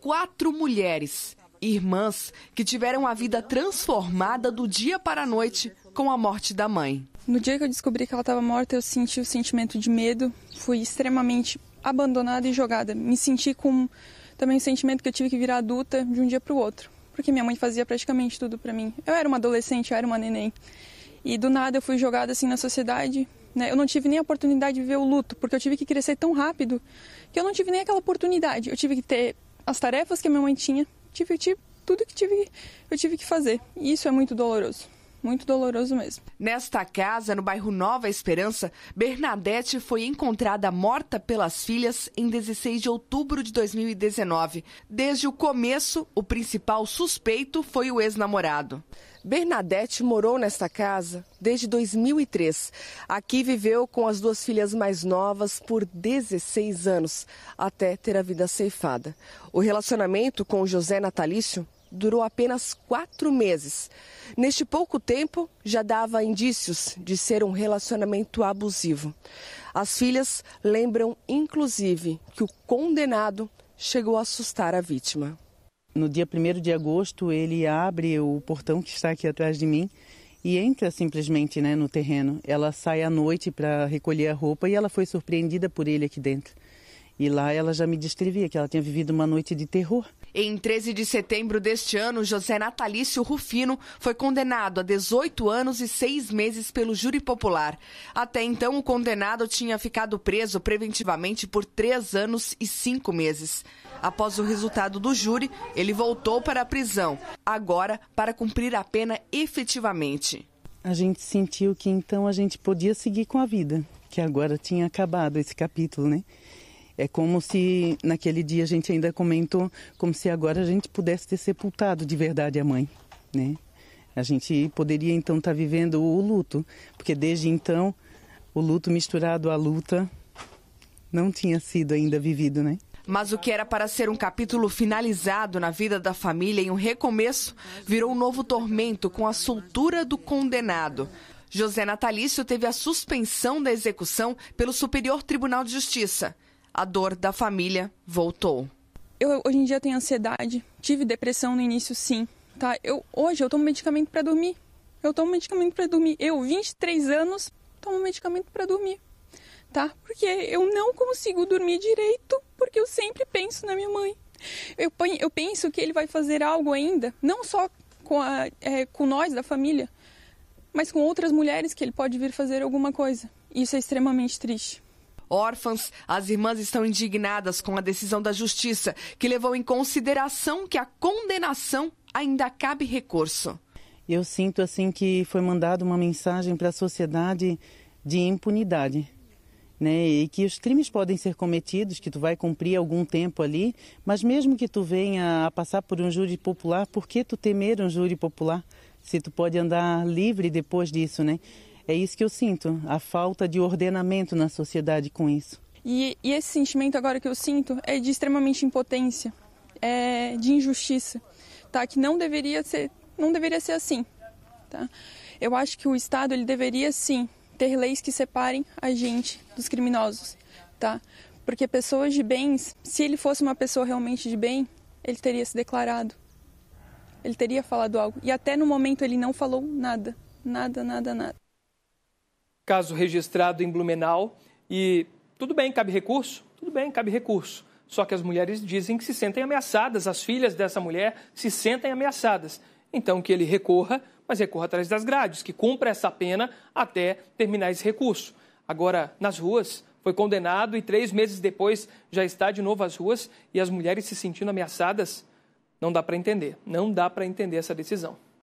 quatro mulheres, irmãs, que tiveram a vida transformada do dia para a noite com a morte da mãe. No dia que eu descobri que ela estava morta, eu senti o sentimento de medo, fui extremamente abandonada e jogada. Me senti com também o sentimento que eu tive que virar adulta de um dia para o outro, porque minha mãe fazia praticamente tudo para mim. Eu era uma adolescente, eu era uma neném. E do nada eu fui jogada assim na sociedade, né? eu não tive nem a oportunidade de ver o luto, porque eu tive que crescer tão rápido que eu não tive nem aquela oportunidade. Eu tive que ter as tarefas que a minha mãe tinha, tive, tive tudo que tive, eu tive que fazer. E isso é muito doloroso muito doloroso mesmo. Nesta casa, no bairro Nova Esperança, Bernadette foi encontrada morta pelas filhas em 16 de outubro de 2019. Desde o começo, o principal suspeito foi o ex-namorado. Bernadette morou nesta casa desde 2003. Aqui viveu com as duas filhas mais novas por 16 anos, até ter a vida ceifada. O relacionamento com José Natalício durou apenas quatro meses. Neste pouco tempo, já dava indícios de ser um relacionamento abusivo. As filhas lembram, inclusive, que o condenado chegou a assustar a vítima. No dia 1 de agosto, ele abre o portão que está aqui atrás de mim e entra simplesmente né, no terreno. Ela sai à noite para recolher a roupa e ela foi surpreendida por ele aqui dentro. E lá ela já me descrevia que ela tinha vivido uma noite de terror em 13 de setembro deste ano, José Natalício Rufino foi condenado a 18 anos e 6 meses pelo júri popular. Até então, o condenado tinha ficado preso preventivamente por 3 anos e 5 meses. Após o resultado do júri, ele voltou para a prisão, agora para cumprir a pena efetivamente. A gente sentiu que então a gente podia seguir com a vida, que agora tinha acabado esse capítulo, né? É como se naquele dia a gente ainda comentou, como se agora a gente pudesse ter sepultado de verdade a mãe, né? A gente poderia então estar tá vivendo o luto, porque desde então o luto misturado à luta não tinha sido ainda vivido, né? Mas o que era para ser um capítulo finalizado na vida da família em um recomeço, virou um novo tormento com a soltura do condenado. José Natalício teve a suspensão da execução pelo Superior Tribunal de Justiça a dor da família voltou. Eu hoje em dia tenho ansiedade, tive depressão no início sim, tá? Eu hoje eu tomo medicamento para dormir. Eu tomo medicamento para dormir. Eu 23 anos tomo medicamento para dormir. Tá? Porque eu não consigo dormir direito porque eu sempre penso na minha mãe. Eu, eu penso que ele vai fazer algo ainda, não só com, a, é, com nós da família, mas com outras mulheres que ele pode vir fazer alguma coisa. Isso é extremamente triste órfãs, as irmãs estão indignadas com a decisão da justiça, que levou em consideração que a condenação ainda cabe recurso. Eu sinto assim que foi mandada uma mensagem para a sociedade de impunidade, né? E que os crimes podem ser cometidos, que tu vai cumprir algum tempo ali, mas mesmo que tu venha a passar por um júri popular, por que tu temer um júri popular se tu pode andar livre depois disso, né? É isso que eu sinto, a falta de ordenamento na sociedade com isso. E, e esse sentimento agora que eu sinto é de extremamente impotência, é de injustiça, tá? Que não deveria ser, não deveria ser assim, tá? Eu acho que o Estado ele deveria sim ter leis que separem a gente dos criminosos, tá? Porque pessoas de bens, se ele fosse uma pessoa realmente de bem, ele teria se declarado. Ele teria falado algo. E até no momento ele não falou nada. Nada, nada, nada caso registrado em Blumenau. E tudo bem, cabe recurso? Tudo bem, cabe recurso. Só que as mulheres dizem que se sentem ameaçadas, as filhas dessa mulher se sentem ameaçadas. Então que ele recorra, mas recorra atrás das grades, que cumpra essa pena até terminar esse recurso. Agora, nas ruas, foi condenado e três meses depois já está de novo às ruas e as mulheres se sentindo ameaçadas. Não dá para entender, não dá para entender essa decisão.